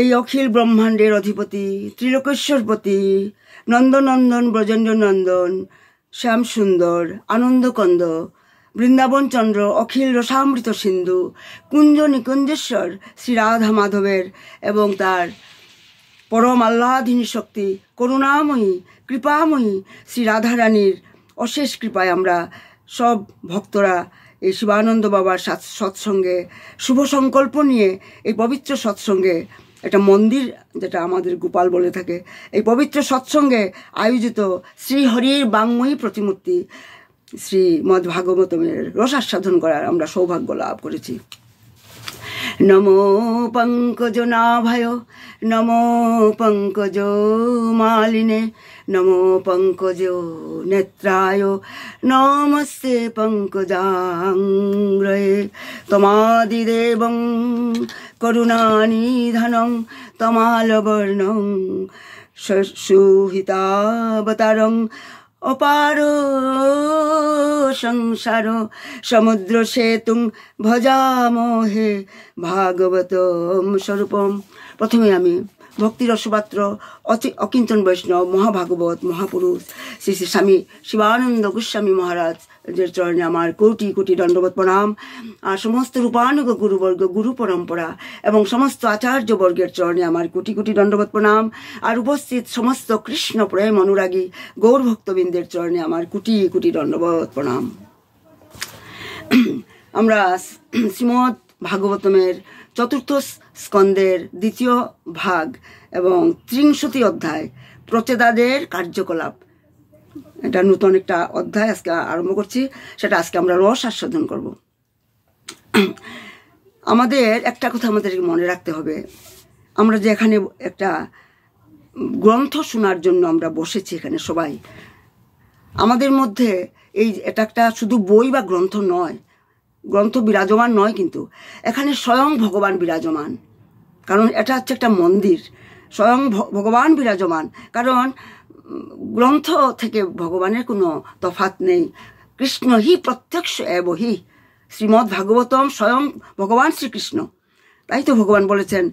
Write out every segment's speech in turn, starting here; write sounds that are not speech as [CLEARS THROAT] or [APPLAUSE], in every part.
এই অখিল ব্রহ্মাণ্ডের অধিপতি ত্রিলোকেশ্বরপতি নন্দনন্দন ব্রজেন্দ্র নন্দন শ্যাম সুন্দর আনন্দকন্দ চন্দ্র অখিল রসামৃত সিন্ধু কুঞ্জ নিকুঞ্জেশ্বর শ্রী রাধা মাধবের এবং তার পরম আহ্লাদিনী শক্তি করুণাময়ী কৃপাময়ী শ্রী রাধারানীর অশেষ কৃপায় আমরা সব ভক্তরা এই শিবানন্দ বাবার সৎসঙ্গে শুভ সংকল্প নিয়ে এই পবিত্র সৎসঙ্গে একটা মন্দির যেটা আমাদের গোপাল বলে থাকে এই পবিত্র সৎসঙ্গে আয়োজিত শ্রী হরির বাংময়ী প্রতিমূর্তি মদ ভাগবতমের রসাস সাধন করার আমরা সৌভাগ্য লাভ করেছি নম পঙ্কজ নাভায় নম পঙ্কজ মালিনে নমো পঙ্কজ নেত্রায় নমস্তে পঙ্কজাঙ্গ্রয়ে তমাদিদেব করুণানিধন তমালবর্ণ শুহিতাবতার অপার সংসার সমুদ্র সেতু ভজামহে ভাগবত স্বরূপম প্রথমে আমি রসপাত্র অকিঞ্চন বৈষ্ণব মহাভাগবত মহাপুরুষ শ্রী শ্রী স্বামী শিবানন্দ গোস্বামী মহারাজ যে চরণে আমার কোটি কোটি দণ্ডবত প্রণাম আর সমস্ত রূপানুগ গুরুবর্গ গুরু পরম্পরা এবং সমস্ত আচার্যবর্গের চরণে আমার কোটি কোটি দণ্ডবত প্রণাম আর উপস্থিত সমস্ত কৃষ্ণ প্রেম অনুরাগী গৌর ভক্তবৃন্দের চরণে আমার কোটি কোটি দণ্ডবত প্রণাম আমরা শ্রীমদ ভাগবতমের চতুর্থ স্কন্দের দ্বিতীয় ভাগ এবং ত্রিংশতি অধ্যায় প্রচেদাদের কার্যকলাপ এটা নতুন একটা অধ্যায় আজকে আরম্ভ করছি সেটা আজকে আমরা রস আস্বাদন করব আমাদের একটা কথা আমাদের মনে রাখতে হবে আমরা যে এখানে একটা গ্রন্থ শোনার জন্য আমরা বসেছি এখানে সবাই আমাদের মধ্যে এই এটা একটা শুধু বই বা গ্রন্থ নয় গ্রন্থ বিরাজমান নয় কিন্তু এখানে স্বয়ং ভগবান বিরাজমান কারণ এটা হচ্ছে একটা মন্দির স্বয়ং ভগবান বিরাজমান কারণ গ্রন্থ থেকে ভগবানের কোনো তফাত নেই কৃষ্ণ হি প্রত্যক্ষ এব হি শ্রীমদ্ ভাগবতম স্বয়ং ভগবান শ্রীকৃষ্ণ তাই তো ভগবান বলেছেন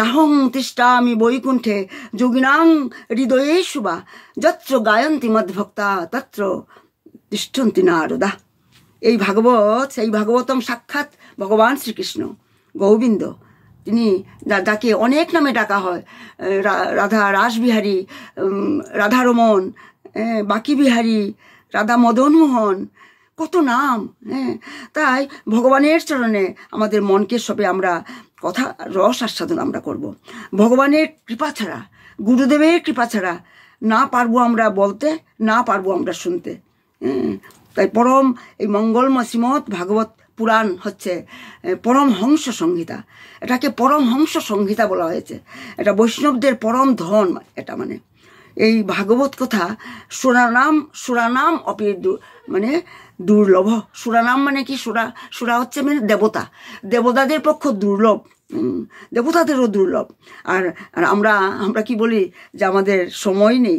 নাহং তিষ্ঠা আমি বৈকুণ্ঠে যোগিনাং হৃদয়ে শুবা যত্র গায়ন্তী মদ্ভক্তা তত্র তিষ্ঠন্তি নারদা এই ভাগবত সেই ভাগবতম সাক্ষাৎ ভগবান শ্রীকৃষ্ণ গোবিন্দ তিনি যাকে অনেক নামে ডাকা হয় রাধা রাসবিহারী রাধারমন বাকি বিহারী রাধা মদন মোহন কত নাম হ্যাঁ তাই ভগবানের চরণে আমাদের মনকে সবে আমরা কথা রস আস্বাদন আমরা করব। ভগবানের কৃপা ছাড়া গুরুদেবের কৃপা ছাড়া না পারবো আমরা বলতে না পারবো আমরা শুনতে তাই পরম এই মঙ্গলময় শ্রীমৎ ভাগবত পুরাণ হচ্ছে পরম হংস সংহিতা এটাকে পরম হংস সংহিতা বলা হয়েছে এটা বৈষ্ণবদের পরম ধন এটা মানে এই ভাগবত কথা সুরানাম সুরানাম অপি মানে দুর্লভ সুরানাম মানে কি সুরা সুরা হচ্ছে মানে দেবতা দেবতাদের পক্ষ দুর্লভ দেবতাদেরও দুর্লভ আর আমরা আমরা কি বলি যে আমাদের সময় নেই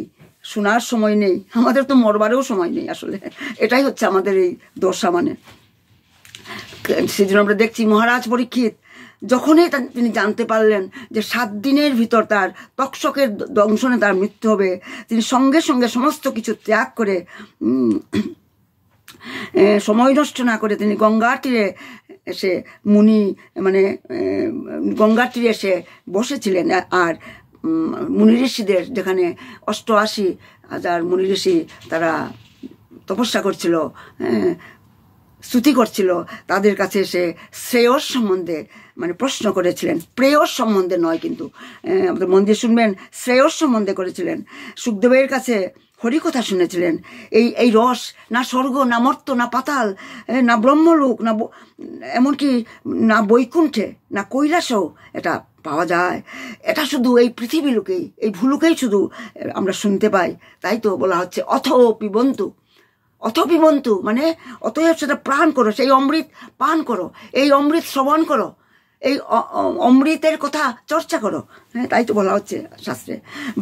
শোনার সময় নেই আমাদের তো মরবারেও সময় নেই আসলে এটাই হচ্ছে আমাদের এই দশা মানে সেজন্য আমরা দেখছি মহারাজ পরীক্ষিত যখনই তিনি জানতে পারলেন যে সাত দিনের ভিতর তার তক্ষকের দংশনে তার মৃত্যু হবে তিনি সঙ্গে সঙ্গে সমস্ত কিছু ত্যাগ করে সময় নষ্ট না করে তিনি গঙ্গার তীরে এসে মুনি মানে গঙ্গার তীরে এসে বসেছিলেন আর মুনিঋষিদের যেখানে অষ্টআশি হাজার মুনিঋষি তারা তপস্যা করছিল হ্যাঁ, স্তুতি করছিল তাদের কাছে সে শ্রেয়স সম্বন্ধে মানে প্রশ্ন করেছিলেন প্রেয়স সম্বন্ধে নয় কিন্তু হ্যাঁ, আমাদের মন্দির শুনবেন শ্রেয়স সম্বন্ধে করেছিলেন সুখদেবের কাছে হরিকথা শুনেছিলেন এই এই রস না স্বর্গ না মর্ত না পাতাল না ব্রহ্মলোক না এমনকি না বৈকুণ্ঠে না কৈলাসও এটা পাওয়া যায় এটা শুধু এই পৃথিবী লোকেই এই ভুলুকেই শুধু আমরা শুনতে পাই তাই তো বলা হচ্ছে অথ পিবন্তু অথ পিবন্তু মানে অতএব সেটা প্রাণ করো সেই অমৃত পান করো এই অমৃত শ্রবণ করো এই অমৃতের কথা চর্চা করো হ্যাঁ তাই তো বলা হচ্ছে শাস্ত্রে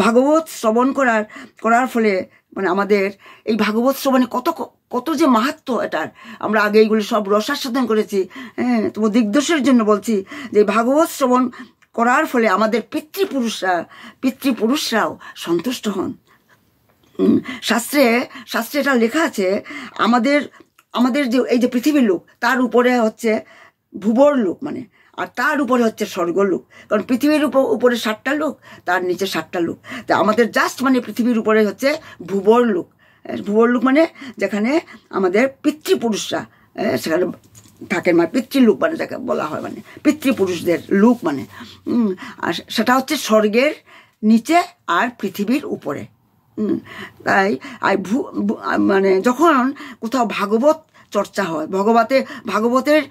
ভাগবত শ্রবণ করার করার ফলে মানে আমাদের এই ভাগবত শ্রবণে কত কত যে মাহাত্ম এটার আমরা আগে এইগুলি সব রসাস্বাদন করেছি হ্যাঁ তবু দিগ্দর্শের জন্য বলছি যে ভাগবত শ্রবণ করার ফলে আমাদের পিতৃপুরুষরা পিতৃপুরুষরাও সন্তুষ্ট হন শাস্ত্রে শাস্ত্রে এটা লেখা আছে আমাদের আমাদের যে এই যে পৃথিবীর লোক তার উপরে হচ্ছে ভূবর লোক মানে আর তার উপরে হচ্ছে স্বর্গলোক কারণ পৃথিবীর উপরে ষাটটা লোক তার নিচে ষাটটা লোক তা আমাদের জাস্ট মানে পৃথিবীর উপরে হচ্ছে ভূবর লোক ভূবর লোক মানে যেখানে আমাদের পিতৃপুরুষরা সেখানে থাকেন মানে পিতৃলোক মানে যাকে বলা হয় মানে পিতৃপুরুষদের লোক মানে আর সেটা হচ্ছে স্বর্গের নিচে আর পৃথিবীর উপরে তাই আর ভূ মানে যখন কোথাও ভাগবত চর্চা হয় ভগবতে ভাগবতের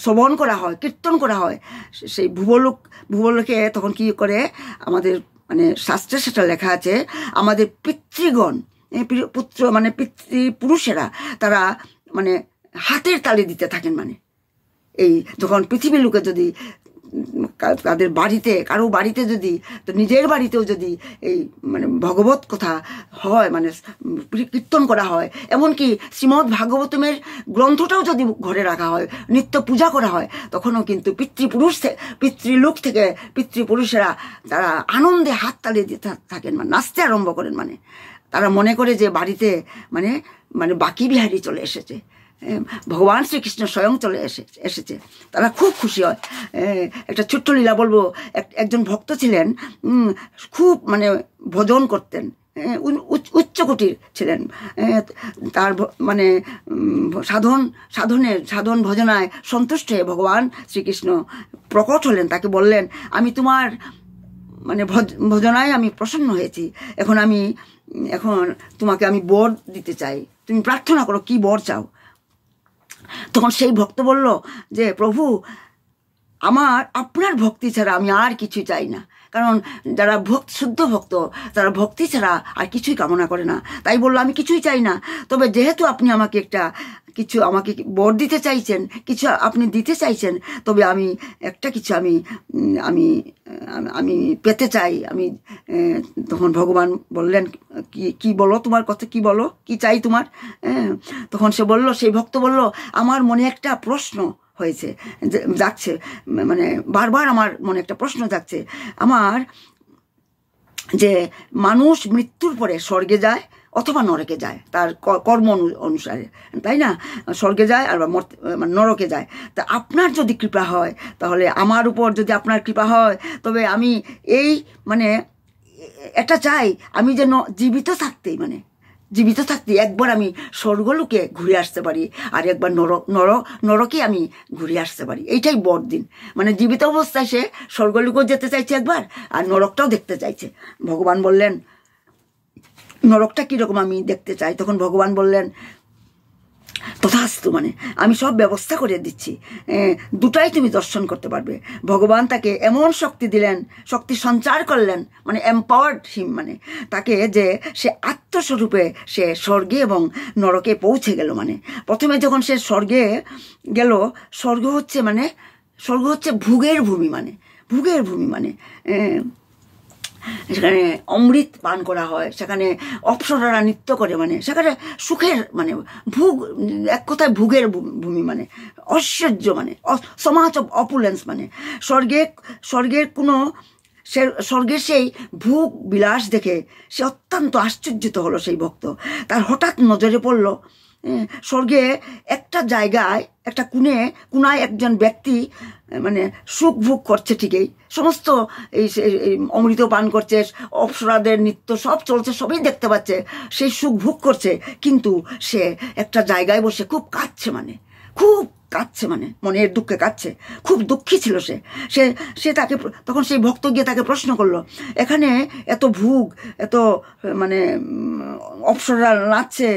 শ্রবণ করা হয় কীর্তন করা হয় সেই ভূবলোক ভূবলোকে তখন কি করে আমাদের মানে শাস্ত্রে সেটা লেখা আছে আমাদের পিতৃগণ পুত্র মানে পিতৃপুরুষেরা তারা মানে হাতের তালে দিতে থাকেন মানে এই যখন পৃথিবীর লোকে যদি তাদের বাড়িতে কারো বাড়িতে যদি তো নিজের বাড়িতেও যদি এই মানে ভগবত কথা হয় মানে কীর্তন করা হয় এমনকি শ্রীমদ্ ভাগবতমের গ্রন্থটাও যদি ঘরে রাখা হয় নিত্য পূজা করা হয় তখনও কিন্তু পিতৃপুরুষ পিতৃলোক থেকে পিতৃপুরুষেরা তারা আনন্দে হাত তালিয়ে দিতে থাকেন মানে নাচতে আরম্ভ করেন মানে তারা মনে করে যে বাড়িতে মানে মানে বাকি বিহারি চলে এসেছে ভগবান শ্রীকৃষ্ণ স্বয়ং চলে এসে এসেছে তারা খুব খুশি হয় একটা ছোট্ট লীলা বলবো একজন ভক্ত ছিলেন খুব মানে ভজন করতেন উচ্চকোটির ছিলেন তার মানে সাধন সাধনে সাধন ভজনায় সন্তুষ্ট হয়ে ভগবান শ্রীকৃষ্ণ প্রকট হলেন তাকে বললেন আমি তোমার মানে ভজনায় আমি প্রসন্ন হয়েছি এখন আমি এখন তোমাকে আমি বর দিতে চাই তুমি প্রার্থনা করো কি বর চাও তখন সেই ভক্ত বলল যে প্রভু আমার আপনার ভক্তি ছাড়া আমি আর কিছু চাই না কারণ যারা ভক্ত শুদ্ধ ভক্ত তারা ভক্তি ছাড়া আর কিছুই কামনা করে না তাই বললো আমি কিছুই চাই না তবে যেহেতু আপনি আমাকে একটা কিছু আমাকে বর দিতে চাইছেন কিছু আপনি দিতে চাইছেন তবে আমি একটা কিছু আমি আমি আমি পেতে চাই আমি তখন ভগবান বললেন কি কি বলো তোমার কথা কি বলো কি চাই তোমার হ্যাঁ, তখন সে বলল সেই ভক্ত বলল আমার মনে একটা প্রশ্ন হয়েছে যাচ্ছে মানে বারবার আমার মনে একটা প্রশ্ন যাচ্ছে আমার যে মানুষ মৃত্যুর পরে স্বর্গে যায় অথবা নরকে যায় তার কর্ম অনুসারে তাই না স্বর্গে যায় আর মানে নরকে যায় তা আপনার যদি কৃপা হয় তাহলে আমার উপর যদি আপনার কৃপা হয় তবে আমি এই মানে এটা চাই আমি যেন জীবিত থাকতেই মানে জীবিত থাকতে একবার আমি স্বর্গলোকে ঘুরে আসতে পারি আর একবার নরক নরক নরকে আমি ঘুরে আসতে পারি এইটাই বড়দিন মানে জীবিত অবস্থায় সে স্বর্গলোকেও যেতে চাইছে একবার আর নরকটাও দেখতে চাইছে ভগবান বললেন নরকটা কীরকম আমি দেখতে চাই তখন ভগবান বললেন তথাস্তু মানে আমি সব ব্যবস্থা করে দিচ্ছি দুটাই তুমি দর্শন করতে পারবে ভগবান তাকে এমন শক্তি দিলেন শক্তি সঞ্চার করলেন মানে এম্পাওয়ার্ড হিম মানে তাকে যে সে আত্মস্বরূপে সে স্বর্গে এবং নরকে পৌঁছে গেল মানে প্রথমে যখন সে স্বর্গে গেল স্বর্গ হচ্ছে মানে স্বর্গ হচ্ছে ভুগের ভূমি মানে ভুগের ভূমি মানে সেখানে অমৃত পান করা হয় সেখানে অপসরারা নৃত্য করে মানে সেখানে সুখের মানে ভুগ এক কথায় ভুগের ভূমি মানে ঐশ্বর্য মানে সমাজ অফ অপুলেন্স মানে স্বর্গে স্বর্গের কোনো সে স্বর্গের সেই ভোগ বিলাস দেখে সে অত্যন্ত আশ্চর্যিত হলো সেই ভক্ত তার হঠাৎ নজরে পড়লো হ্যাঁ, স্বর্গে একটা জায়গায় একটা কুনে কুনায় একজন ব্যক্তি মানে সুখ ভোগ করছে ঠিকই সমস্ত এই অমৃত পান করছে অপসরাদের নৃত্য সব চলছে সবই দেখতে পাচ্ছে সেই সুখ ভোগ করছে কিন্তু সে একটা জায়গায় বসে খুব কাঁদছে মানে খুব কাঁদছে মানে মনের দুঃখে কাঁদছে খুব দুঃখী ছিল সে সে সে তাকে তখন সেই ভক্ত গিয়ে তাকে প্রশ্ন করলো এখানে এত ভুগ এত মানে অপসররা নাচছে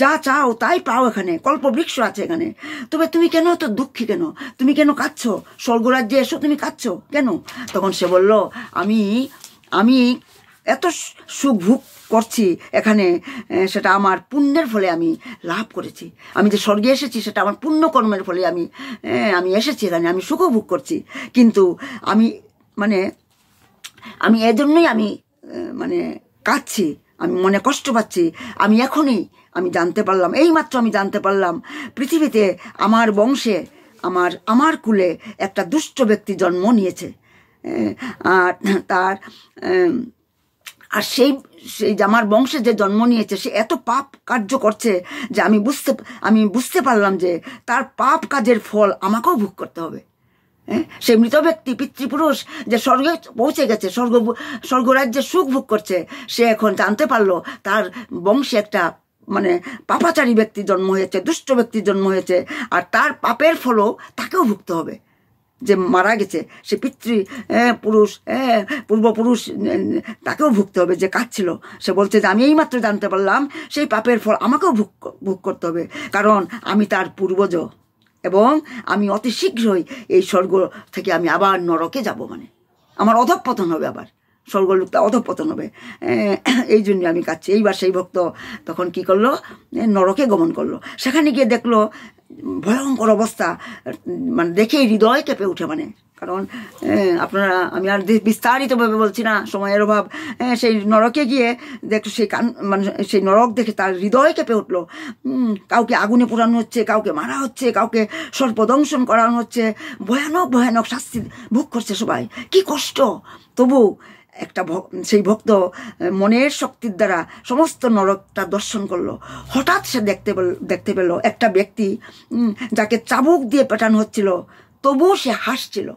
যা চাও তাই পাও এখানে কল্প বৃক্ষ আছে এখানে তবে তুমি কেন এত দুঃখী কেন তুমি কেন কাঁদছ স্বর্গরাজ্যে এসো তুমি কাঁদছ কেন তখন সে বলল আমি আমি এত সুখ ভোগ করছি এখানে সেটা আমার পুণ্যের ফলে আমি লাভ করেছি আমি যে স্বর্গে এসেছি সেটা আমার পুণ্যকর্মের ফলে আমি আমি এসেছি এখানে আমি সুখভোগ করছি কিন্তু আমি মানে আমি এজন্যই আমি মানে কাঁদছি আমি মনে কষ্ট পাচ্ছি আমি এখনই আমি জানতে পারলাম এই মাত্র আমি জানতে পারলাম পৃথিবীতে আমার বংশে আমার আমার কুলে একটা দুষ্ট ব্যক্তি জন্ম নিয়েছে আর তার আর সেই সেই আমার বংশে যে জন্ম নিয়েছে সে এত পাপ কার্য করছে যে আমি বুঝতে আমি বুঝতে পারলাম যে তার পাপ কাজের ফল আমাকেও ভোগ করতে হবে হ্যাঁ সেই মৃত ব্যক্তি পিতৃপুরুষ যে স্বর্গে পৌঁছে গেছে স্বর্গ স্বর্গরাজ্যে সুখ ভোগ করছে সে এখন জানতে পারলো তার বংশে একটা মানে পাপাচারী ব্যক্তি জন্ম হয়েছে দুষ্ট ব্যক্তি জন্ম হয়েছে আর তার পাপের ফলও তাকেও ভুগতে হবে যে মারা গেছে সে পিতৃ পুরুষ পূর্বপুরুষ তাকেও ভুগতে হবে যে কাজ ছিল সে বলছে যে আমি এইমাত্র জানতে পারলাম সেই পাপের ফল আমাকেও ভুগ ভোগ করতে হবে কারণ আমি তার পূর্বজ এবং আমি অতি শীঘ্রই এই স্বর্গ থেকে আমি আবার নরকে যাব মানে আমার অধঃপতন হবে আবার স্বর্গলোকটা অধঃপতন হবে এই জন্য আমি কাচ্ছি এইবার সেই ভক্ত তখন কি করলো নরকে গমন করলো সেখানে গিয়ে দেখলো ভয়ঙ্কর অবস্থা মানে দেখেই হৃদয় কেঁপে উঠে মানে কারণ আপনারা আমি আর বিস্তারিতভাবে বলছি না সময়ের অভাব সেই নরকে গিয়ে দেখ সেই কান মানে সেই নরক দেখে তার হৃদয় কেঁপে উঠল কাউকে আগুনে পোড়ানো হচ্ছে কাউকে মারা হচ্ছে কাউকে সর্পদংশন করানো হচ্ছে ভয়ানক ভয়ানক শাস্তি ভোগ করছে সবাই কি কষ্ট তবু একটা সেই ভক্ত মনের শক্তির দ্বারা সমস্ত নরকটা দর্শন করলো হঠাৎ সে দেখতে পেল দেখতে পেল একটা ব্যক্তি যাকে চাবুক দিয়ে পেটানো হচ্ছিল তবুও সে হাসছিল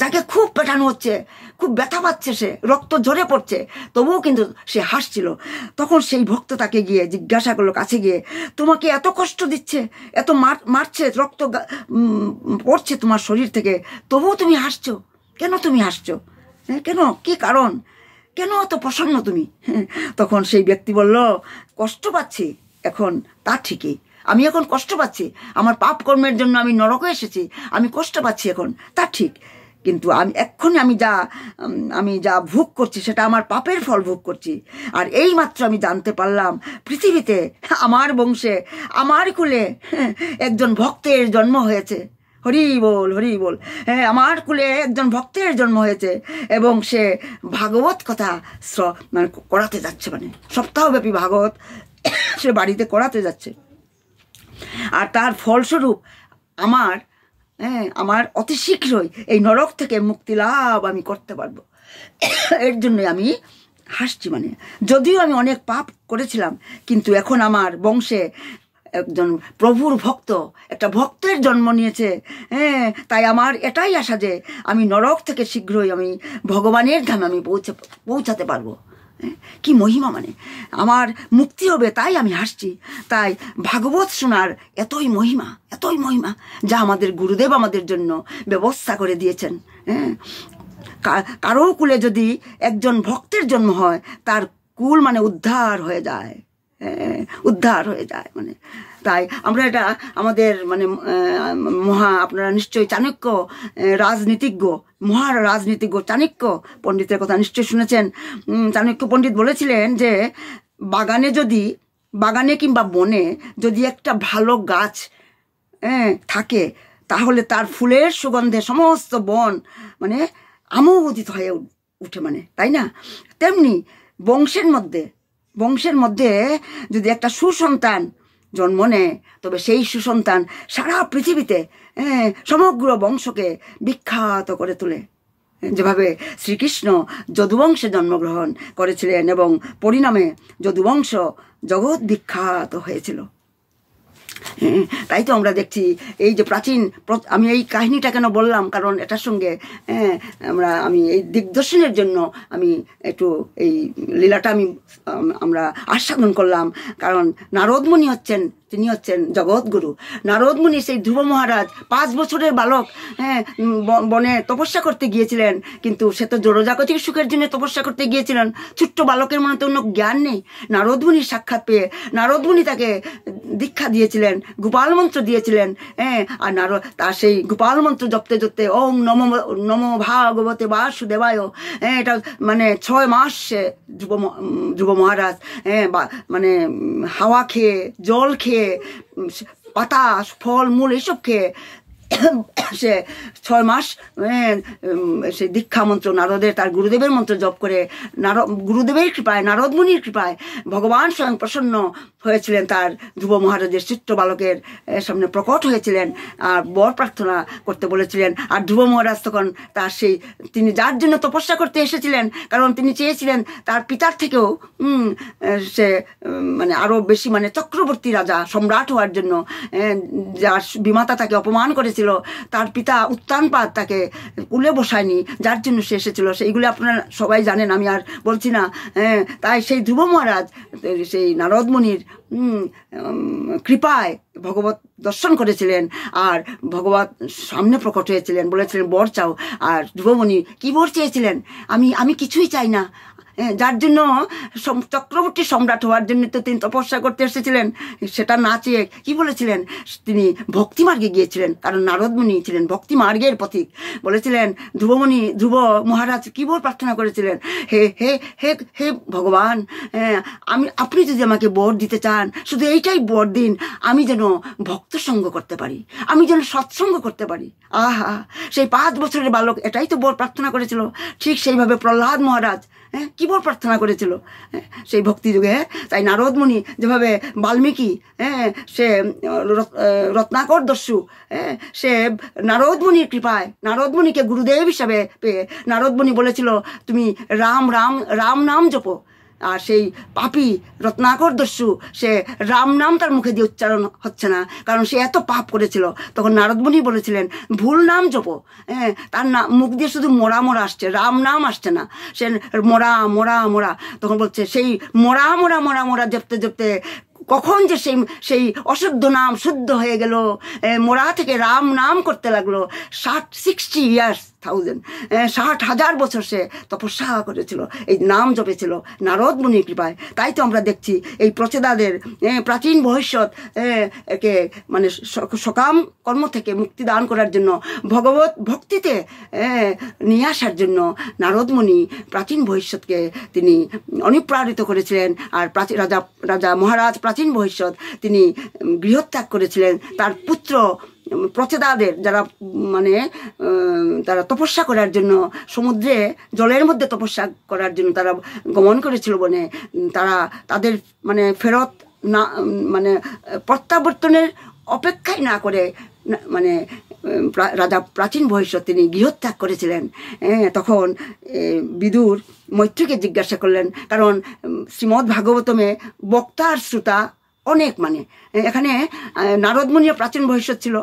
যাকে খুব পেটানো হচ্ছে খুব ব্যথা পাচ্ছে সে রক্ত ঝরে পড়ছে তবুও কিন্তু সে হাসছিল তখন সেই ভক্ত তাকে গিয়ে জিজ্ঞাসা করলো কাছে গিয়ে তোমাকে এত কষ্ট দিচ্ছে এত মার মারছে রক্ত পড়ছে তোমার শরীর থেকে তবুও তুমি হাসছো কেন তুমি হাসছো হ্যাঁ কেন কি কারণ কেন অত প্রসন্ন তুমি [LAUGHS] তখন সেই ব্যক্তি বলল কষ্ট পাচ্ছি এখন তা ঠিকই আমি এখন কষ্ট পাচ্ছি আমার পাপ কর্মের জন্য আমি নরকে এসেছি আমি কষ্ট পাচ্ছি এখন তা ঠিক কিন্তু আমি এক্ষণে আমি যা আমি যা ভোগ করছি সেটা আমার পাপের ফল ভোগ করছি আর এই মাত্র আমি জানতে পারলাম পৃথিবীতে আমার বংশে আমার কুলে [LAUGHS] একজন ভক্তের জন্ম হয়েছে হরি বল হরি বল হ্যাঁ আমার কুলে একজন ভক্তের জন্ম হয়েছে এবং সে ভাগবত কথা মানে করাতে যাচ্ছে মানে সপ্তাহব্যাপী ভাগবত [COUGHS] সে বাড়িতে করাতে যাচ্ছে আর তার ফলস্বরূপ আমার হ্যাঁ আমার অতি শীঘ্রই এই নরক থেকে মুক্তি লাভ আমি করতে পারবো [COUGHS] এর জন্যই আমি হাসছি মানে যদিও আমি অনেক পাপ করেছিলাম কিন্তু এখন আমার বংশে একজন প্রভুর ভক্ত একটা ভক্তের জন্ম নিয়েছে হ্যাঁ তাই আমার এটাই আশা যে আমি নরক থেকে শীঘ্রই আমি ভগবানের ধামে আমি পৌঁছে পৌঁছাতে পারবো হ্যাঁ, কি মহিমা মানে আমার মুক্তি হবে তাই আমি হাসছি তাই ভাগবত শোনার এতই মহিমা এতই মহিমা যা আমাদের গুরুদেব আমাদের জন্য ব্যবস্থা করে দিয়েছেন হ্যাঁ কারো কুলে যদি একজন ভক্তের জন্ম হয় তার কুল মানে উদ্ধার হয়ে যায় উদ্ধার হয়ে যায় মানে তাই আমরা এটা আমাদের মানে মহা আপনারা নিশ্চয়ই চাণক্য রাজনীতিজ্ঞ মহা রাজনীতিজ্ঞ চাণক্য পণ্ডিতের কথা নিশ্চয়ই শুনেছেন চাণক্য পণ্ডিত বলেছিলেন যে বাগানে যদি বাগানে কিংবা বনে যদি একটা ভালো গাছ থাকে তাহলে তার ফুলের সুগন্ধে সমস্ত বন মানে আমোদিত হয়ে উঠে মানে তাই না তেমনি বংশের মধ্যে বংশের মধ্যে যদি একটা সুসন্তান জন্ম নেয় তবে সেই সুসন্তান সারা পৃথিবীতে হ্যাঁ, সমগ্র বংশকে বিখ্যাত করে তোলে যেভাবে শ্রীকৃষ্ণ যদুবংশে জন্মগ্রহণ করেছিলেন এবং পরিণামে যদুবংশ জগৎ বিখ্যাত হয়েছিল [LAUGHS] তাই তো আমরা দেখছি এই যে প্রাচীন আমি এই কাহিনীটা কেন বললাম কারণ এটার সঙ্গে হ্যাঁ, আমরা আমি এই দিগদর্শনের জন্য আমি একটু এই লীলাটা আমি আমরা আস্বাদন করলাম কারণ নারদমণি হচ্ছেন তিনি হচ্ছেন জগৎগুরু নারদমুনি সেই ধ্রুব মহারাজ পাঁচ বছরের বালক হ্যাঁ বনে তপস্যা করতে গিয়েছিলেন কিন্তু সে তো জড়জাগতিক সুখের জন্য তপস্যা করতে গিয়েছিলেন ছোট্ট বালকের মনে তো অন্য জ্ঞান নেই মুনি সাক্ষাৎ পেয়ে নারদমুনি তাকে দীক্ষা দিয়েছিলেন গোপাল মন্ত্র দিয়েছিলেন হ্যাঁ আর নারদ তার সেই গোপাল মন্ত্র জপতে জপতে ওম নম নম ভাগবতে বাসুদেবায় হ্যাঁ এটা মানে ছয় মাস সে ধ্রুব ধ্রুব মহারাজ হ্যাঁ মানে হাওয়া খেয়ে জল খেয়ে খেয়ে ফল মূল এসব খেয়ে [COUGHS] সে ছয় মাস হ্যাঁ, সে দীক্ষা মন্ত্র নারদের তার গুরুদেবের মন্ত্র জপ করে নার গুরুদেবের কৃপায় মুনির কৃপায় ভগবান স্বয়ং প্রসন্ন হয়েছিলেন তার ধ্রুব মহারাজের চিত্র বালকের সামনে প্রকট হয়েছিলেন আর বর প্রার্থনা করতে বলেছিলেন আর ধ্রুব মহারাজ তখন তার সেই তিনি যার জন্য তপস্যা করতে এসেছিলেন কারণ তিনি চেয়েছিলেন তার পিতার থেকেও সে মানে আরও বেশি মানে চক্রবর্তী রাজা সম্রাট হওয়ার জন্য যার বিমাতা তাকে অপমান করেছে এসেছিল তার পিতা উত্তানপাত তাকে কুলে বসায়নি যার জন্য সে এসেছিল সেইগুলি আপনারা সবাই জানেন আমি আর বলছি না হ্যাঁ তাই সেই ধ্রুব মহারাজ সেই নারদমণির কৃপায় ভগবত দর্শন করেছিলেন আর ভগবত সামনে প্রকট হয়েছিলেন বলেছিলেন বর চাও আর ধ্রুবমণি কী বর চেয়েছিলেন আমি আমি কিছুই চাই না যার জন্য চক্রবর্তী সম্রাট হওয়ার জন্য তো তিনি তপস্যা করতে এসেছিলেন সেটা না চেয়ে কী বলেছিলেন তিনি ভক্তিমার্গে গিয়েছিলেন কারণ নারদমণি ছিলেন ভক্তিমার্গের পথিক বলেছিলেন ধ্রুবমণি ধ্রুব মহারাজ কী বল প্রার্থনা করেছিলেন হে হে হে হে ভগবান আমি আপনি যদি আমাকে বর দিতে চান শুধু এইটাই বর দিন আমি যেন ভক্ত সঙ্গ করতে পারি আমি যেন সৎসঙ্গ করতে পারি আহা সেই পাঁচ বছরের বালক এটাই তো বর প্রার্থনা করেছিল ঠিক সেইভাবে প্রহ্লাদ মহারাজ হ্যাঁ বল প্রার্থনা করেছিল হ্যাঁ? সেই ভক্তিযুগে হ্যাঁ? তাই নারদমণি যেভাবে বাল্মীকি হ্যাঁ সে রত্নাকর দস্যু হ্যাঁ সে নারদমণির কৃপায় নারদমণিকে গুরুদেব হিসাবে পেয়ে নারদমণি বলেছিল তুমি রাম রাম রাম নাম জপো আর সেই পাপি রত্নাকর দস্যু সে রাম নাম তার মুখে দিয়ে উচ্চারণ হচ্ছে না কারণ সে এত পাপ করেছিল তখন নারদমণি বলেছিলেন ভুল নাম জপ হ্যাঁ তার না মুখ দিয়ে শুধু মোরা মোরা আসছে রাম নাম আসছে না সে মোরা মোরা মোরা তখন বলছে সেই মোরা মোরা মোরা মোরা জপতে জপতে কখন যে সেই সেই অশুদ্ধ নাম শুদ্ধ হয়ে গেল মোরা থেকে রাম নাম করতে লাগলো ষাট সিক্সটি ইয়ার্স থাউজেন্ড ষাট হাজার বছর সে তপস্যা করেছিল এই নাম জপেছিল নারদ মুনি কৃপায় তাই তো আমরা দেখছি এই প্রচেদাদের প্রাচীন ভবিষ্যৎ একে মানে সকাম কর্ম থেকে মুক্তি দান করার জন্য ভগবত ভক্তিতে নিয়ে আসার জন্য নারদমণি প্রাচীন ভবিষ্যৎকে তিনি অনুপ্রাণিত করেছিলেন আর প্রাচীন রাজা রাজা মহারাজ প্রাচীন ভবিষ্যৎ তিনি গৃহত্যাগ করেছিলেন তার পুত্র প্রচেদাদের যারা মানে তারা তপস্যা করার জন্য সমুদ্রে জলের মধ্যে তপস্যা করার জন্য তারা গমন করেছিল বনে তারা তাদের মানে ফেরত না মানে প্রত্যাবর্তনের অপেক্ষাই না করে মানে রাজা প্রাচীন ভবিষ্যৎ তিনি গৃহত্যাগ করেছিলেন তখন বিদুর মৈত্রীকে জিজ্ঞাসা করলেন কারণ শ্রীমদ্ ভাগবতমে বক্তা আর শ্রোতা অনেক মানে এখানে নারদমুনির প্রাচীন ভবিষ্যৎ ছিল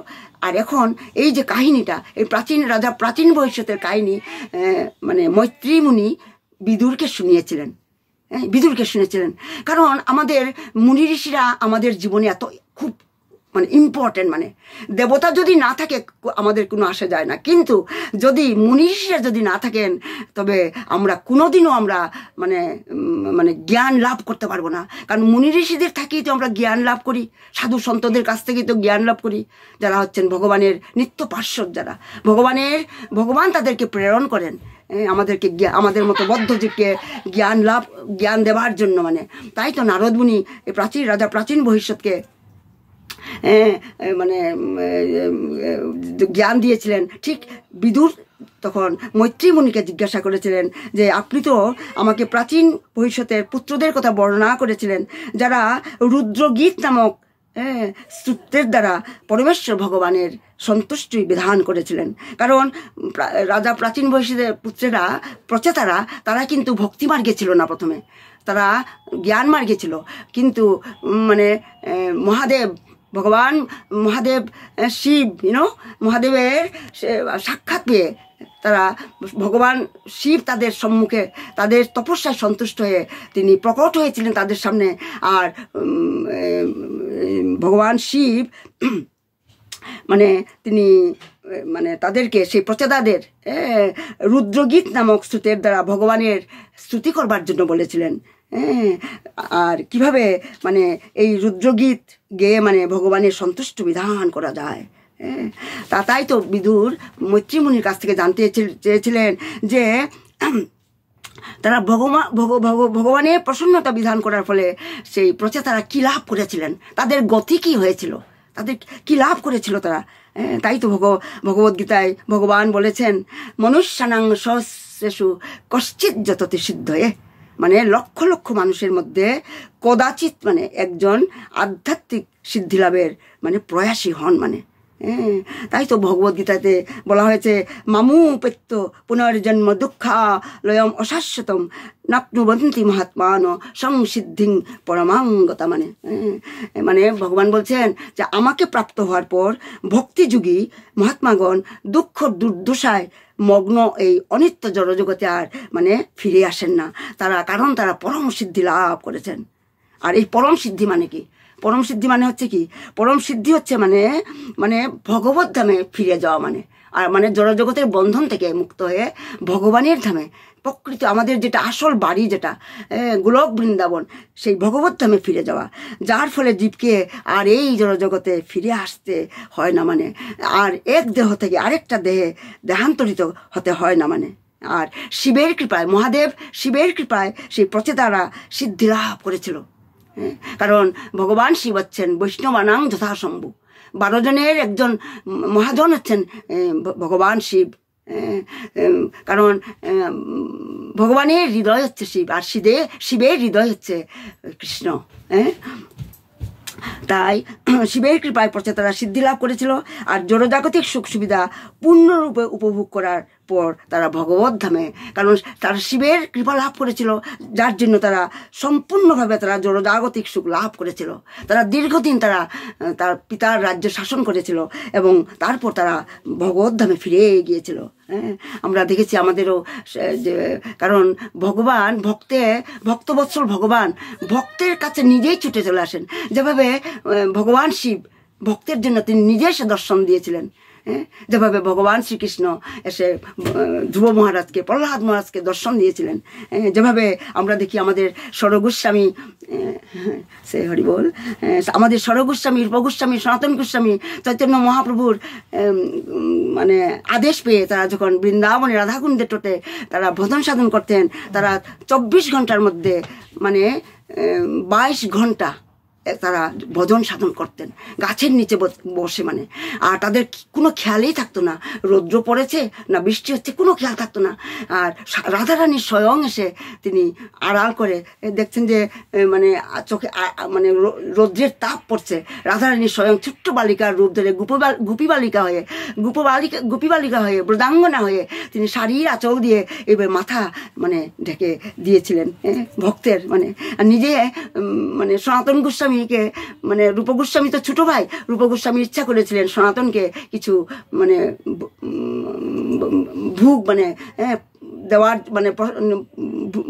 আর এখন এই যে কাহিনীটা এই প্রাচীন রাজা প্রাচীন ভবিষ্যতের কাহিনী মানে মৈত্রীমুনি বিদুরকে শুনিয়েছিলেন হ্যাঁ, বিদুরকে শুনেছিলেন কারণ আমাদের মুনি ঋষিরা আমাদের জীবনে এত খুব মানে ইম্পর্টেন্ট মানে দেবতা যদি না থাকে আমাদের কোনো আসে যায় না কিন্তু যদি মনীষীরা যদি না থাকেন তবে আমরা কোনোদিনও আমরা মানে মানে জ্ঞান লাভ করতে পারবো না কারণ মুনি ঋষিদের থাকেই তো আমরা জ্ঞান লাভ করি সাধু সন্তদের কাছ থেকেই তো জ্ঞান লাভ করি যারা হচ্ছেন ভগবানের নিত্য পার্শ্বদ যারা ভগবানের ভগবান তাদেরকে প্রেরণ করেন আমাদেরকে আমাদের মতো বদ্ধজীবকে জ্ঞান লাভ জ্ঞান দেওয়ার জন্য মানে তাই তো নারদমুনি এই প্রাচীন রাজা প্রাচীন ভবিষ্যৎকে মানে জ্ঞান দিয়েছিলেন ঠিক বিদুর তখন মৈত্রীমণিকে জিজ্ঞাসা করেছিলেন যে আপনি তো আমাকে প্রাচীন ভবিষ্যতের পুত্রদের কথা বর্ণনা করেছিলেন যারা রুদ্রগীত নামক সূত্রের দ্বারা পরমেশ্বর ভগবানের সন্তুষ্টি বিধান করেছিলেন কারণ রাজা প্রাচীন বয়সীদের পুত্রেরা প্রচেতারা তারা কিন্তু ভক্তি মার্গে ছিল না প্রথমে তারা জ্ঞান মার্গে ছিল কিন্তু মানে মহাদেব ভগবান মহাদেব শিব ইউনো মহাদেবের সাক্ষাৎ পেয়ে তারা ভগবান শিব তাদের সম্মুখে তাদের তপস্যায় সন্তুষ্ট হয়ে তিনি প্রকট হয়েছিলেন তাদের সামনে আর ভগবান শিব মানে তিনি মানে তাদেরকে সেই প্রচেদাদের রুদ্রগীত নামক স্তুতের দ্বারা ভগবানের স্তুতি করবার জন্য বলেছিলেন হ্যাঁ আর কিভাবে মানে এই রুদ্রগীত গেয়ে মানে ভগবানের সন্তুষ্ট বিধান করা যায় হ্যাঁ তা তাই তো বিদুর মৈত্রীমণির কাছ থেকে জানতে চেয়েছিলেন যে তারা ভগবান ভগবানের প্রসন্নতা বিধান করার ফলে সেই প্রচেতারা কী লাভ করেছিলেন তাদের গতি কী হয়েছিল তাদের কি লাভ করেছিল তারা হ্যাঁ, তাই তো ভগ ভগবদ্গীতায় ভগবান বলেছেন মনুষ্যানাং সশেষু কশ্চিৎ যত সিদ্ধ এ মানে লক্ষ লক্ষ মানুষের মধ্যে কদাচিৎ মানে একজন আধ্যাত্মিক সিদ্ধিলাভের মানে প্রয়াসী হন মানে হ্যাঁ তাই তো ভগবদ্গীতাতে বলা হয়েছে মামু পেত্য পুনর্জন্ম দুঃখা লয়ম অশাশ্বতম নাপ্নুবন্তী মহাত্মান সংসিদ্ধিং পরমাঙ্গতা মানে হ্যাঁ, মানে ভগবান বলছেন যে আমাকে প্রাপ্ত হওয়ার পর ভক্তিযুগী মহাত্মাগণ দুঃখ দুর্দশায় মগ্ন এই অনিত্য জড়জগতে আর মানে ফিরে আসেন না তারা কারণ তারা পরম সিদ্ধি লাভ করেছেন আর এই পরম সিদ্ধি মানে কি পরম সিদ্ধি মানে হচ্ছে কি পরম সিদ্ধি হচ্ছে মানে মানে ভগবত ধামে ফিরে যাওয়া মানে আর মানে জড়জগতের বন্ধন থেকে মুক্ত হয়ে ভগবানের ধামে প্রকৃত আমাদের যেটা আসল বাড়ি যেটা গোলক বৃন্দাবন সেই ভগবত ধামে ফিরে যাওয়া যার ফলে জীবকে আর এই জড়জগতে ফিরে আসতে হয় না মানে আর এক দেহ থেকে আরেকটা দেহে দেহান্তরিত হতে হয় না মানে আর শিবের কৃপায় মহাদেব শিবের কৃপায় সেই প্রচেতারা সিদ্ধি লাভ করেছিল কারণ ভগবান শিব হচ্ছেন বৈষ্ণবানাং যথাসম্ভব বারো জনের একজন মহাজন হচ্ছেন ভগবান শিব কারণ ভগবানের হৃদয় হচ্ছে শিব আর শিবে শিবের হৃদয় হচ্ছে কৃষ্ণ হ্যাঁ তাই [CLEARS THROAT] শিবের কৃপায় পড়ছে তারা সিদ্ধি লাভ করেছিল আর জড়জাগতিক সুখ সুবিধা পূর্ণরূপে উপভোগ করার পর তারা ভগবত ধামে কারণ তারা শিবের কৃপা লাভ করেছিল যার জন্য তারা সম্পূর্ণভাবে তারা জনজাগতিক সুখ লাভ করেছিল তারা দীর্ঘদিন তারা তার পিতার রাজ্য শাসন করেছিল এবং তারপর তারা ভগবত ধামে ফিরে গিয়েছিল হ্যাঁ, আমরা দেখেছি আমাদেরও যে কারণ ভগবান ভক্তে ভক্তবৎসল ভগবান ভক্তের কাছে নিজেই ছুটে চলে আসেন যেভাবে ভগবান শিব ভক্তের জন্য তিনি নিজে দর্শন দিয়েছিলেন হ্যাঁ? যেভাবে ভগবান শ্রীকৃষ্ণ এসে ধ্রুব মহারাজকে প্রহ্লাদ মহারাজকে দর্শন দিয়েছিলেন হ্যাঁ? যেভাবে আমরা দেখি আমাদের সরগোস্বামী হ্যাঁ, সে হরিবল আমাদের সরগোস্বামী গোস্বামী সনাতন গোস্বামী চৈতন্য মহাপ্রভুর মানে আদেশ পেয়ে তারা যখন বৃন্দাবনে রাধাকুণ্ডের টোটে তারা ভজন সাধন করতেন তারা চব্বিশ ঘন্টার মধ্যে মানে বাইশ ঘন্টা তারা ভজন সাধন করতেন গাছের নিচে বসে মানে আর তাদের কোনো খেয়ালই থাকতো না রৌদ্র পড়েছে না বৃষ্টি হচ্ছে কোনো খেয়াল থাকতো না আর রাধারানী স্বয়ং এসে তিনি আড়াল করে দেখছেন যে মানে চোখে মানে রৌদ্রের তাপ পড়ছে রাধারানী স্বয়ং ছোট্ট বালিকার রূপ ধরে গুপি বালিকা হয়ে গুপ বালিকা গুপি বালিকা হয়ে বৃদাঙ্গনা হয়ে তিনি শাড়ির আঁচল দিয়ে এবার মাথা মানে ঢেকে দিয়েছিলেন ভক্তের মানে আর নিজে মানে সনাতন গোস্বামী গোস্বামীকে মানে রূপ গোস্বামী তো ছোটো ভাই রূপ গোস্বামী ইচ্ছা করেছিলেন সনাতনকে কিছু মানে ভুগ মানে হ্যাঁ, দেওয়ার মানে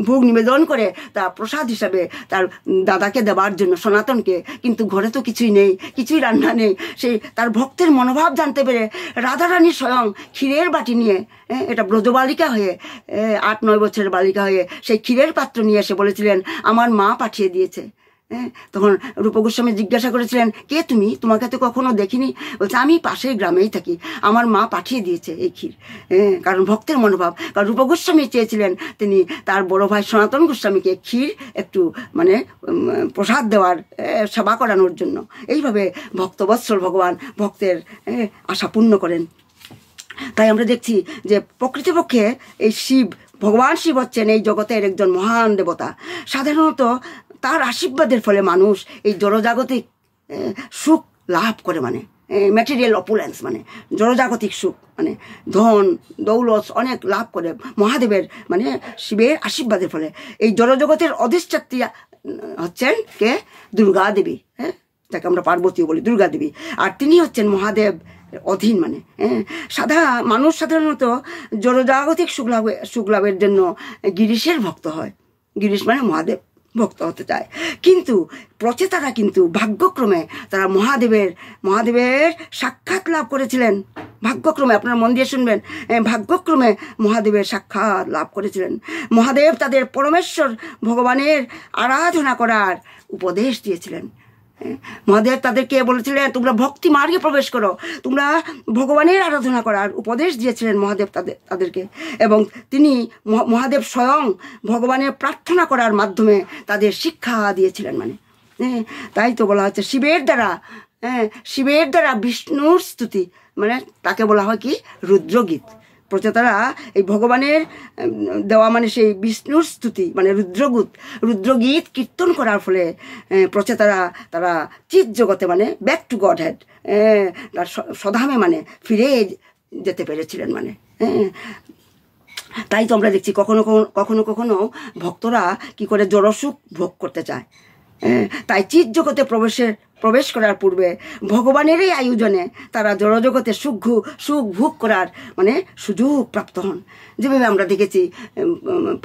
ভোগ নিবেদন করে তা প্রসাদ হিসাবে তার দাদাকে দেওয়ার জন্য সনাতনকে কিন্তু ঘরে তো কিছুই নেই কিছুই রান্না নেই সেই তার ভক্তের মনোভাব জানতে পেরে রাধারানী স্বয়ং ক্ষীরের বাটি নিয়ে হ্যাঁ, এটা ব্রজবালিকা হয়ে আট নয় বছরের বালিকা হয়ে সেই ক্ষীরের পাত্র নিয়ে এসে বলেছিলেন আমার মা পাঠিয়ে দিয়েছে হ্যাঁ তখন রূপ গোস্বামী জিজ্ঞাসা করেছিলেন কে তুমি তোমাকে তো কখনো দেখিনি বলছে আমি পাশের গ্রামেই থাকি আমার মা পাঠিয়ে দিয়েছে এই ক্ষীর হ্যাঁ কারণ ভক্তের মনোভাব কারণ রূপ গোস্বামী চেয়েছিলেন তিনি তার বড় ভাই সনাতন গোস্বামীকে ক্ষীর একটু মানে প্রসাদ দেওয়ার সেবা করানোর জন্য এইভাবে ভক্তবৎসল ভগবান ভক্তের আশা পূর্ণ করেন তাই আমরা দেখছি যে প্রকৃতপক্ষে এই শিব ভগবান শিব হচ্ছেন এই জগতের একজন মহান দেবতা সাধারণত তার আশীর্বাদের ফলে মানুষ এই জড়জাগতিক সুখ লাভ করে মানে ম্যাটেরিয়াল অপুলেন্স মানে জড়জাগতিক সুখ মানে ধন দৌলত অনেক লাভ করে মহাদেবের মানে শিবের আশীর্বাদের ফলে এই জড়জগতের অধিষ্ঠাত্রী হচ্ছেন কে দুর্গা দেবী হ্যাঁ যাকে আমরা পার্বতীও বলি দুর্গা দেবী আর তিনি হচ্ছেন মহাদেব অধীন মানে সাধা মানুষ সাধারণত জড়জাগতিক সুখ লাভ সুখ লাভের জন্য গিরিশের ভক্ত হয় গিরিশ মানে মহাদেব ভক্ত হতে চায় কিন্তু প্রচেতারা কিন্তু ভাগ্যক্রমে তারা মহাদেবের মহাদেবের সাক্ষাৎ লাভ করেছিলেন ভাগ্যক্রমে আপনারা মন দিয়ে শুনবেন ভাগ্যক্রমে মহাদেবের সাক্ষাৎ লাভ করেছিলেন মহাদেব তাদের পরমেশ্বর ভগবানের আরাধনা করার উপদেশ দিয়েছিলেন মহাদেব তাদেরকে বলেছিলেন তোমরা ভক্তি মার্গে প্রবেশ করো তোমরা ভগবানের আরাধনা করার উপদেশ দিয়েছিলেন মহাদেব তাদের তাদেরকে এবং তিনি মহাদেব স্বয়ং ভগবানের প্রার্থনা করার মাধ্যমে তাদের শিক্ষা দিয়েছিলেন মানে হ্যাঁ তাই তো বলা হচ্ছে শিবের দ্বারা হ্যাঁ শিবের দ্বারা বিষ্ণুর স্তুতি মানে তাকে বলা হয় কি রুদ্রগীত প্রচেতারা এই ভগবানের দেওয়া মানে সেই বিষ্ণুর স্তুতি মানে রুদ্রগুত রুদ্রগীত কীর্তন করার ফলে প্রচেতারা তারা চিত জগতে মানে ব্যাক টু গড হেড তার সদামে মানে ফিরে যেতে পেরেছিলেন মানে হ্যাঁ তাই তো আমরা দেখছি কখনো কখনো কখনো ভক্তরা কি করে জড়সুখ ভোগ করতে চায় তাই চিত জগতে প্রবেশের প্রবেশ করার পূর্বে ভগবানেরই আয়োজনে তারা জড়জগতে সুখ সুখ ভোগ করার মানে সুযোগ প্রাপ্ত হন যেভাবে আমরা দেখেছি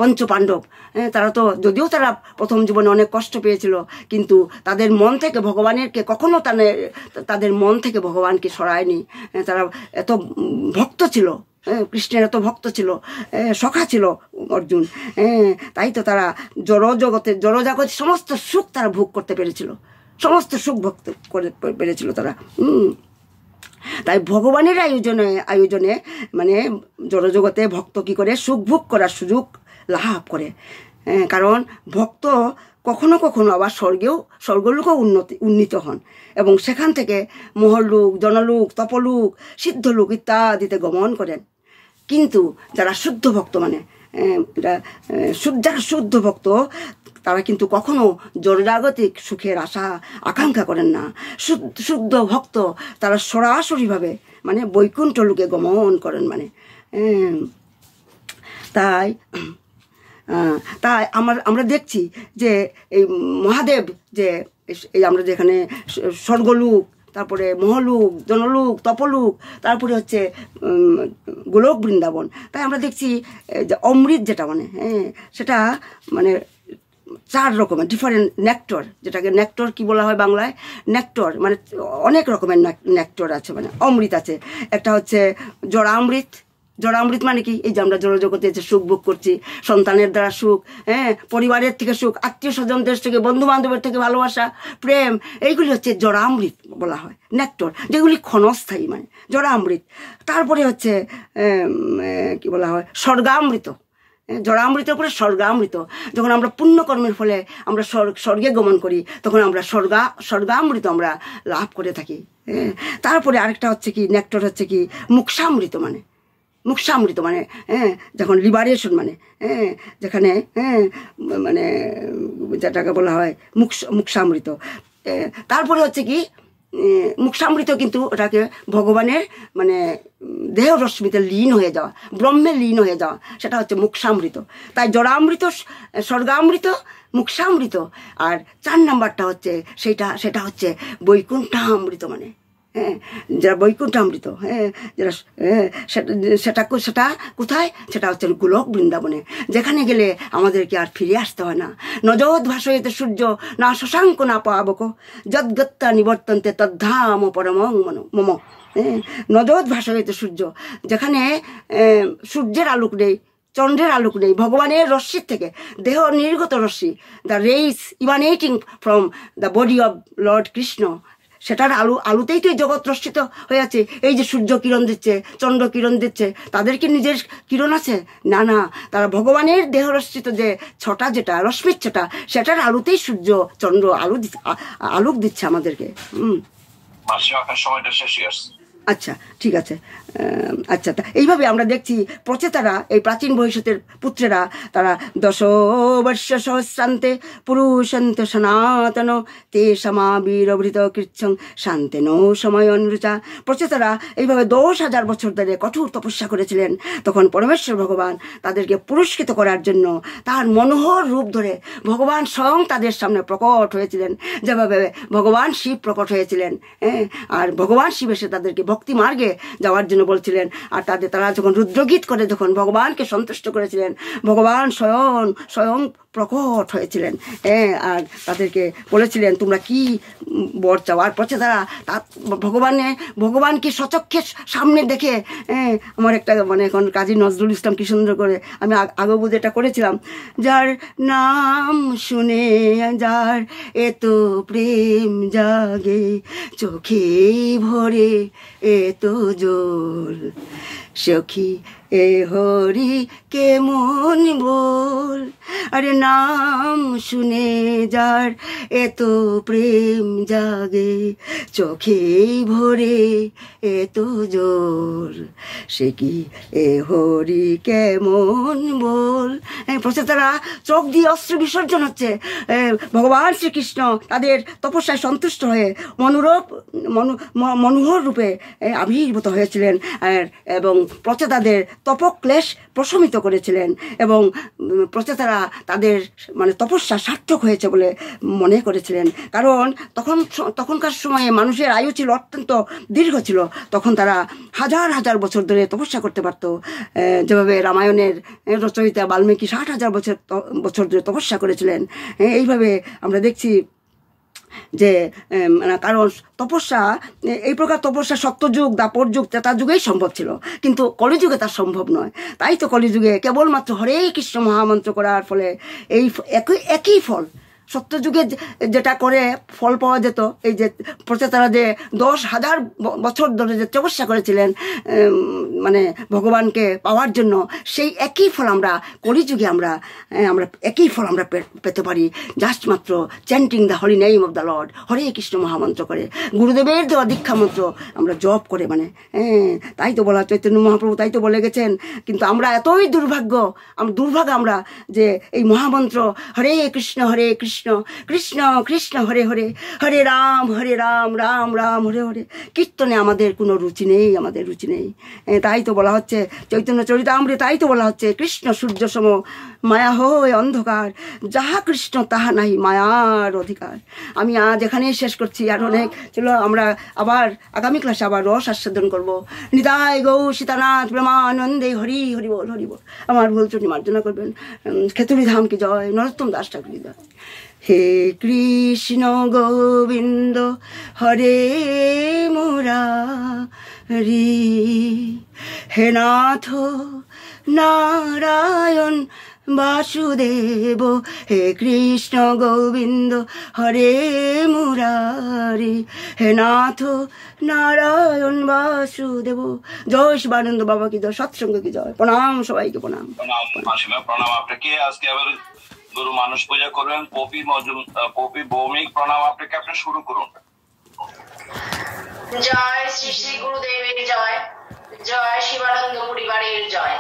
পঞ্চপাণ্ডব হ্যাঁ, তারা তো যদিও তারা প্রথম জীবনে অনেক কষ্ট পেয়েছিল কিন্তু তাদের মন থেকে ভগবানেরকে কখনো তাদের তাদের মন থেকে ভগবানকে সরায়নি হ্যাঁ, তারা এত ভক্ত ছিল হ্যাঁ, কৃষ্ণের এত ভক্ত ছিল সখা ছিল অর্জুন তাই তো তারা জড় জগতে সমস্ত সুখ তারা ভোগ করতে পেরেছিল সমস্ত সুখ ভক্ত করে পেরেছিল তারা হুম তাই ভগবানের আয়োজনে আয়োজনে মানে জড়জগতে ভক্ত কি করে সুখ ভোগ করার সুযোগ লাভ করে হ্যাঁ, কারণ ভক্ত কখনো কখনো আবার স্বর্গেও স্বর্গলোকও উন্নতি উন্নীত হন এবং সেখান থেকে মহলুক জনলোক তপলোক সিদ্ধলোক ইত্যাদিতে গমন করেন কিন্তু যারা শুদ্ধ ভক্ত মানে শুদ্ধার শুদ্ধ ভক্ত তারা কিন্তু কখনো জড়জাগতিক সুখের আশা আকাঙ্ক্ষা করেন না শুদ্ধ ভক্ত তারা সরাসরিভাবে মানে বৈকুণ্ঠ লোকে গমন করেন মানে তাই তাই আমার আমরা দেখছি যে এই মহাদেব যে এই আমরা যেখানে স্বর্গলোক তারপরে মহলুক জনলুক তপলুক তারপরে হচ্ছে গোলক বৃন্দাবন তাই আমরা দেখছি অমৃত যেটা মানে হ্যাঁ সেটা মানে চার রকমের ডিফারেন্ট নেক্টর যেটাকে নেক্টর কি বলা হয় বাংলায় নেক্টর মানে অনেক রকমের নেক্টর আছে মানে অমৃত আছে একটা হচ্ছে জড়া অমৃত জড়ামৃত মানে কি এই যে আমরা জগতে যে সুখ ভোগ করছি সন্তানের দ্বারা সুখ হ্যাঁ পরিবারের থেকে সুখ আত্মীয় স্বজনদের থেকে বন্ধু বান্ধবের থেকে ভালোবাসা প্রেম এইগুলি হচ্ছে জড়ামৃত বলা হয় নেক্টর যেগুলি ক্ষণস্থায়ী মানে জড়ামৃত তারপরে হচ্ছে কি বলা হয় স্বর্গামৃত জড়ামৃতের উপরে স্বর্গামৃত যখন আমরা পুণ্যকর্মের ফলে আমরা স্বর্গে গমন করি তখন আমরা স্বর্গা স্বর্গামৃত আমরা লাভ করে থাকি হ্যাঁ তারপরে আরেকটা হচ্ছে কি নেক্টর হচ্ছে কি মুখসামৃত মানে মুখসামৃত মানে হ্যাঁ যখন লিবারেশন মানে হ্যাঁ যেখানে হ্যাঁ মানে যেটাকে বলা হয় মুখ মুখসামৃত তারপরে হচ্ছে কি মুখসামৃত কিন্তু ওটাকে ভগবানের মানে দেহ রশ্মিতে লীন হয়ে যাওয়া ব্রহ্মে লীন হয়ে যাওয়া সেটা হচ্ছে মুখসামৃত তাই জড়ামৃত স্বর্গামৃত মুখসামৃত আর চার নাম্বারটা হচ্ছে সেটা সেটা হচ্ছে বৈকুণ্ঠামৃত মানে হ্যাঁ যারা বৈকুণ্ঠামৃত হ্যাঁ যারা হ্যাঁ, সেটা সেটা কোথায় সেটা হচ্ছে গোলক বৃন্দাবনে যেখানে গেলে আমাদেরকে আর ফিরে আসতে হয় না নজদ ভাষয়েতে সূর্য না শশাঙ্ক না পাবক যদ্গত্তা নিবর্তন্তে তদ্ধাম পরম মন মম হ্যাঁ, নজদ ভাষয়েতে সূর্য যেখানে সূর্যের আলোক নেই চন্দ্রের আলোক নেই ভগবানের রশ্মির থেকে দেহ নির্গত রশ্মি the rays emanating from the body of Lord Krishna সেটার আলু আলুতেই তো এই জগৎ রশ্মিত হয়ে আছে এই যে সূর্য কিরণ দিচ্ছে চন্দ্র কিরণ দিচ্ছে তাদের কি নিজের কিরণ আছে না না তারা ভগবানের দেহ রশ্মিত যে ছটা যেটা রশ্মির ছটা সেটার আলুতেই সূর্য চন্দ্র আলু আলোক দিচ্ছে আমাদেরকে হুম সময়টা শেষ আচ্ছা ঠিক আছে আচ্ছা তা এইভাবে আমরা দেখছি প্রচেতারা এই প্রাচীন ভবিষ্যতের পুত্রেরা তারা দশ বর্ষ সহস্রান্তে পুরুষন্ত সনাতন তে বীরভৃত কৃচ্ছং শান্তে নৌ সময় অনুরুচা প্রচেতারা এইভাবে দশ হাজার বছর ধরে কঠোর তপস্যা করেছিলেন তখন পরমেশ্বর ভগবান তাদেরকে পুরস্কৃত করার জন্য তার মনোহর রূপ ধরে ভগবান স্বয়ং তাদের সামনে প্রকট হয়েছিলেন যেভাবে ভগবান শিব প্রকট হয়েছিলেন হ্যাঁ আর ভগবান শিব এসে তাদেরকে ভক্তি মার্গে যাওয়ার জন্য বলছিলেন আর তাদের তারা যখন রুদ্রগীত করে যখন ভগবানকে সন্তুষ্ট করেছিলেন ভগবান স্বয়ং স্বয়ং প্রকট হয়েছিলেন হ্যাঁ আর তাদেরকে বলেছিলেন তোমরা কি বর চাও আর পচে তারা তা ভগবানে ভগবানকে সচক্ষে সামনে দেখে হ্যাঁ আমার একটা মানে এখন কাজী নজরুল ইসলাম কি সুন্দর করে আমি আগে বুঝে এটা করেছিলাম যার নাম শুনে যার এত প্রেম জাগে চোখে ভরে এত জোর সখী এ হরি কেমন বল আরে নাম শুনে যার এত প্রেম জাগে চোখেই ভরে এত জোর সে কি এ হরি কেমন বল প্রচেতারা চোখ দিয়ে অস্ত্র বিসর্জন হচ্ছে ভগবান শ্রীকৃষ্ণ তাদের তপস্যায় সন্তুষ্ট হয়ে মনোরূপ মনোহর রূপে আবির্ভূত হয়েছিলেন এবং প্রচেতাদের তপক্লেশ প্রশমিত করেছিলেন এবং প্রচেতারা তাদের মানে তপস্যা সার্থক হয়েছে বলে মনে করেছিলেন কারণ তখন তখনকার সময়ে মানুষের আয়ু ছিল অত্যন্ত দীর্ঘ ছিল তখন তারা হাজার হাজার বছর ধরে তপস্যা করতে পারত যেভাবে রামায়ণের রচয়িতা বাল্মীকি ষাট হাজার বছর বছর ধরে তপস্যা করেছিলেন এইভাবে আমরা দেখছি যে কারণ তপস্যা এই প্রকার তপস্যা যুগ দাপর যুগ তেতা যুগেই সম্ভব ছিল কিন্তু কলিযুগে তা সম্ভব নয় তাই তো কলিযুগে কেবলমাত্র হরে কৃষ্ণ মহামন্ত্র করার ফলে এই একই একই ফল সত্যযুগে যেটা করে ফল পাওয়া যেত এই যে প্রচেতারা যে দশ হাজার বছর ধরে যে তপস্যা করেছিলেন মানে ভগবানকে পাওয়ার জন্য সেই একই ফল আমরা কলিযুগে আমরা আমরা একই ফল আমরা পেতে পারি জাস্ট মাত্র chanting the Hari name of the Lord Hare Krishna মহামন্ত্র করে গুরুদেবের দেওয়া দীক্ষা মন্ত্র আমরা জপ করে মানে হ্যাঁ তাই তো বলা চৈতন্য মহাপ্রভু তাই তো বলে গেছেন কিন্তু আমরা এতই দুর্ভাগ্য দুর্ভাগ্য আমরা যে এই মহামন্ত্র হরে কৃষ্ণ হরে কৃষ্ণ কৃষ্ণ কৃষ্ণ কৃষ্ণ হরে হরে হরে রাম হরে রাম রাম রাম হরে হরে কীর্তনে আমাদের কোনো রুচি নেই আমাদের রুচি নেই তাই তো বলা হচ্ছে চৈতন্য চরিতামৃত তাই তো বলা হচ্ছে কৃষ্ণ সূর্য সম মায়া হয়ে অন্ধকার যাহা কৃষ্ণ তাহা নাই মায়ার অধিকার আমি আজ এখানেই শেষ করছি আর অনেক চলো আমরা আবার আগামী ক্লাসে আবার রস আস্বাদন করব নিতাই গৌ সীতানাথ প্রেমানন্দে হরি হরি বল হরি বল আমার ভুল চুটি মার্জনা করবেন খেতুরি ধামকে জয় নরোত্তম দাস ঠাকুর জয় হে কৃষ্ণ গোবিন্দ হরে রি হে নাথ নারায়ণ বাসুদেব হে কৃষ্ণ গোবিন্দ হরে মুরারি হে নাথ নারায়ণ বাসুদেব জয় শিবানন্দ বাবা কি জয় সৎসঙ্গ কি জয় প্রণাম সবাইকে প্রণাম প্রণাম আপনাকে আজকে আবার গুরু মানুষ পূজা করবেন পপি মজুম পপি ভৌমিক প্রণাম আপনাকে আপনি শুরু করুন জয় শ্রী শ্রী গুরুদেবের জয় জয় শিবানন্দ পরিবারের জয়